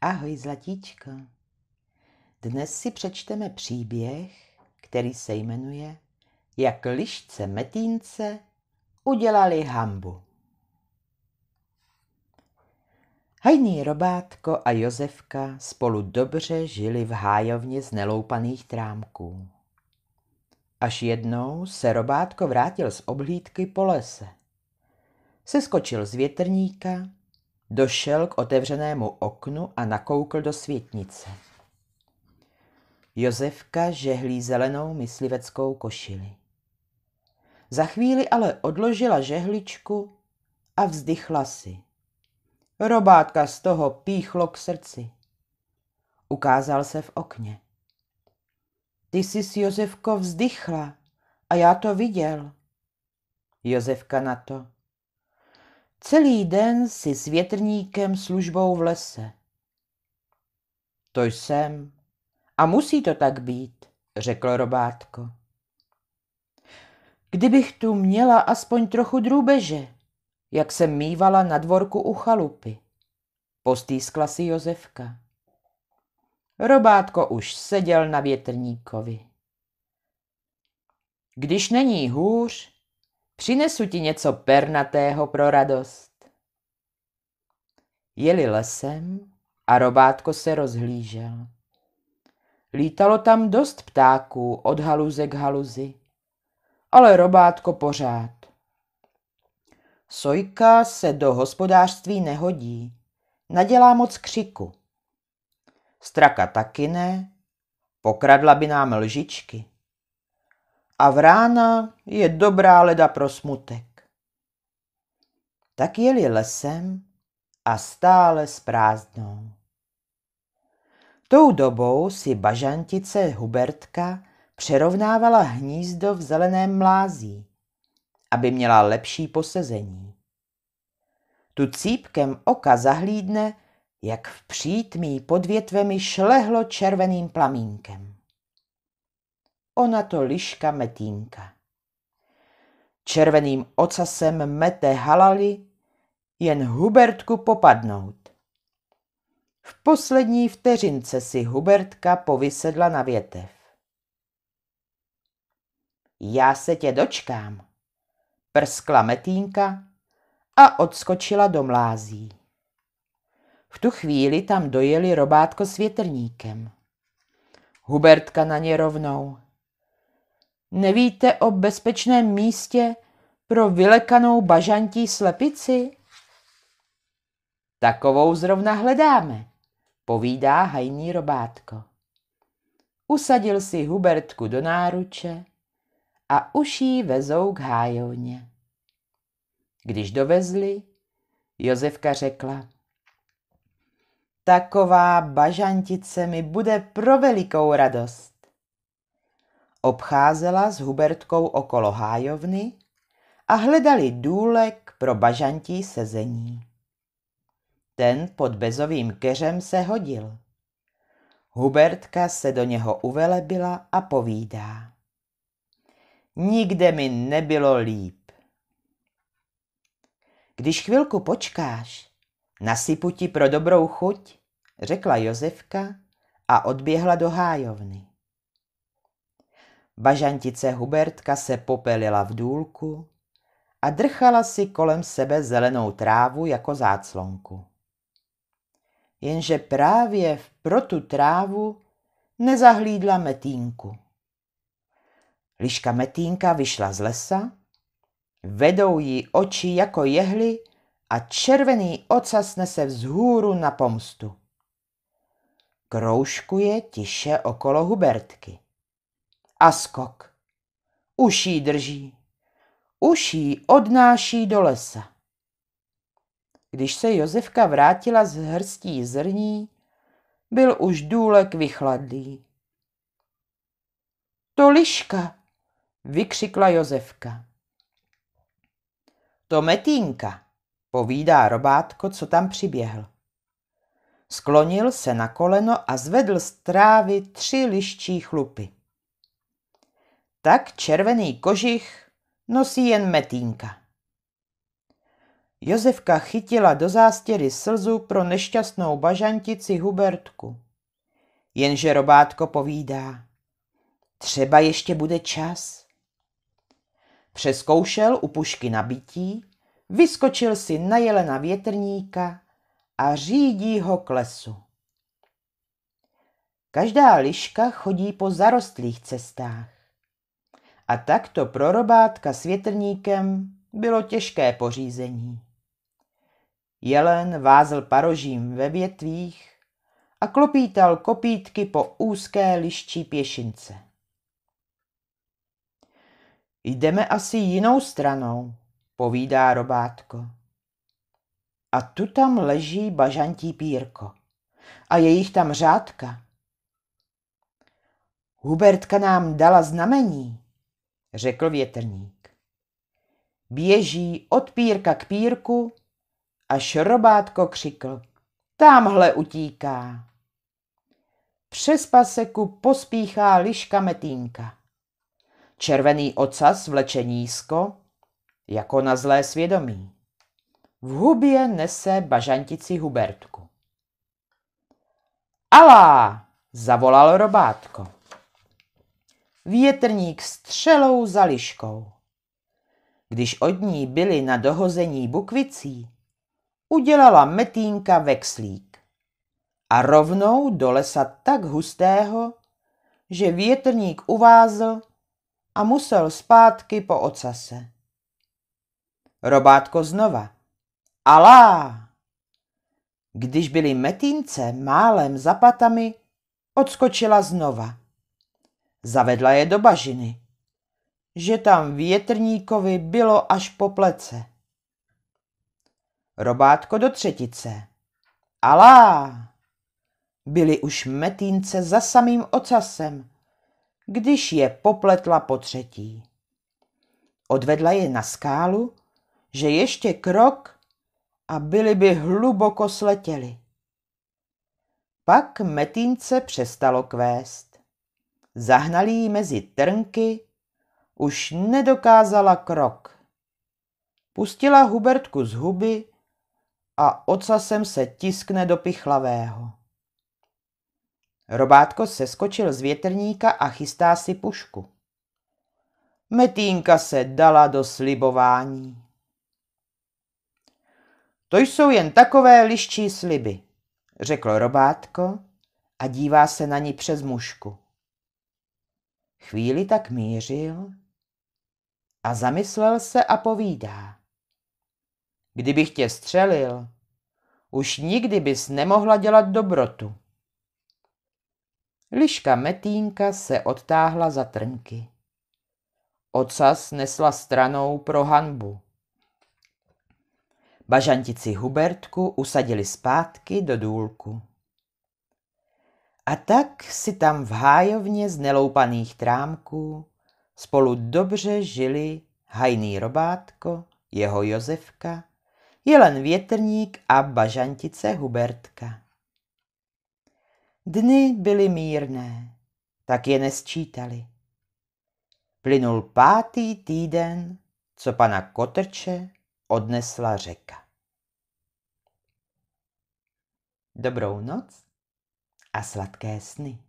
Ahoj Zlatíčko. Dnes si přečteme příběh, který se jmenuje Jak lišce metínce udělali hambu. Hajný Robátko a Jozefka spolu dobře žili v hájovně z neloupaných trámků. Až jednou se Robátko vrátil z obhlídky po lese. Seskočil z větrníka Došel k otevřenému oknu a nakoukl do světnice. Josefka žehlí zelenou mysliveckou košili. Za chvíli ale odložila žehličku a vzdychla si. Robátka z toho píchlo k srdci. Ukázal se v okně. Ty jsi s Josefko vzdychla a já to viděl. Josefka na to. Celý den si s větrníkem službou v lese. To jsem. A musí to tak být, řekl Robátko. Kdybych tu měla aspoň trochu drůbeže, jak jsem mývala na dvorku u chalupy. Postýskla si Jozefka. Robátko už seděl na větrníkovi. Když není hůř, Přinesu ti něco pernatého pro radost. Jeli lesem a robátko se rozhlížel. Lítalo tam dost ptáků od haluze k haluzi, ale robátko pořád. Sojka se do hospodářství nehodí, nadělá moc křiku. Straka taky ne, pokradla by nám lžičky a v rána je dobrá leda pro smutek. Tak jeli lesem a stále s prázdnou. Tou dobou si bažantice Hubertka přerovnávala hnízdo v zeleném mlází, aby měla lepší posezení. Tu cípkem oka zahlídne, jak v přítmí pod větvemi šlehlo červeným plamínkem ona to liška metínka. Červeným ocasem mete halali, jen Hubertku popadnout. V poslední vteřince si Hubertka povysedla na větev. Já se tě dočkám, prskla metínka a odskočila do mlází. V tu chvíli tam dojeli robátko s větrníkem. Hubertka na ně rovnou. Nevíte o bezpečném místě pro vylekanou bažantí slepici? Takovou zrovna hledáme, povídá hajný robátko. Usadil si Hubertku do náruče a už jí vezou k hájovně. Když dovezli, Jozefka řekla, taková bažantice mi bude pro velikou radost obcházela s Hubertkou okolo hájovny a hledali důlek pro bažantí sezení. Ten pod bezovým keřem se hodil. Hubertka se do něho uvelebila a povídá. Nikde mi nebylo líp. Když chvilku počkáš, nasypu ti pro dobrou chuť, řekla Jozefka a odběhla do hájovny. Bažantice Hubertka se popelila v důlku a drchala si kolem sebe zelenou trávu jako záclonku. Jenže právě v protu trávu nezahlídla metínku. Liška metínka vyšla z lesa, vedou jí oči jako jehly a červený ocas nese vzhůru na pomstu. Kroužkuje tiše okolo Hubertky a skok. Už jí drží. Už jí odnáší do lesa. Když se Jozefka vrátila z hrstí zrní, byl už důlek vychladlý. To liška, vykřikla Jozefka. To metínka, povídá robátko, co tam přiběhl. Sklonil se na koleno a zvedl z trávy tři liščí chlupy tak červený kožich nosí jen metínka. Josefka chytila do zástěry slzu pro nešťastnou bažantici Hubertku. Jenže Robátko povídá, třeba ještě bude čas. Přeskoušel u pušky nabití, vyskočil si na jelena větrníka a řídí ho k lesu. Každá liška chodí po zarostlých cestách a takto pro robátka s větrníkem bylo těžké pořízení. Jelen vázl parožím ve větvích a klopítal kopítky po úzké liščí pěšince. Jdeme asi jinou stranou, povídá robátko. A tu tam leží bažantí pírko. A je jich tam řádka. Hubertka nám dala znamení, řekl větrník. Běží od pírka k pírku a šrobátko křikl. Tamhle utíká. Přes paseku pospíchá liška metínka. Červený ocas vleče nízko, jako na zlé svědomí. V hubě nese bažantici Hubertku. Alá! zavolal robátko větrník střelou za liškou. Když od ní byli na dohození bukvicí, udělala metínka vexlík a rovnou do lesa tak hustého, že větrník uvázl a musel zpátky po ocase. Robátko znova. Alá! Když byli metínce málem za patami, odskočila znova Zavedla je do bažiny. Že tam větrníkovi bylo až po plece. Robátko do třetice. Alá! Byly už metínce za samým ocasem, když je popletla po třetí. Odvedla je na skálu, že ještě krok a byly by hluboko sletěly. Pak metínce přestalo kvést. Zahnali ji mezi trnky, už nedokázala krok. Pustila Hubertku z huby a ocasem se tiskne do pichlavého. Robátko seskočil z větrníka a chystá si pušku. Metýnka se dala do slibování. To jsou jen takové liščí sliby, řekl Robátko a dívá se na ní přes mušku. Chvíli tak mířil a zamyslel se a povídá. Kdybych tě střelil, už nikdy bys nemohla dělat dobrotu. Liška Metínka se odtáhla za trnky. Ocas nesla stranou pro hanbu. Bažantici Hubertku usadili zpátky do důlku. A tak si tam v hájovně z neloupaných trámků spolu dobře žili hajný Robátko, jeho Jozefka, Jelen Větrník a bažantice Hubertka. Dny byly mírné, tak je nesčítali. Plynul pátý týden, co pana Kotrče odnesla řeka. Dobrou noc a sladké sny.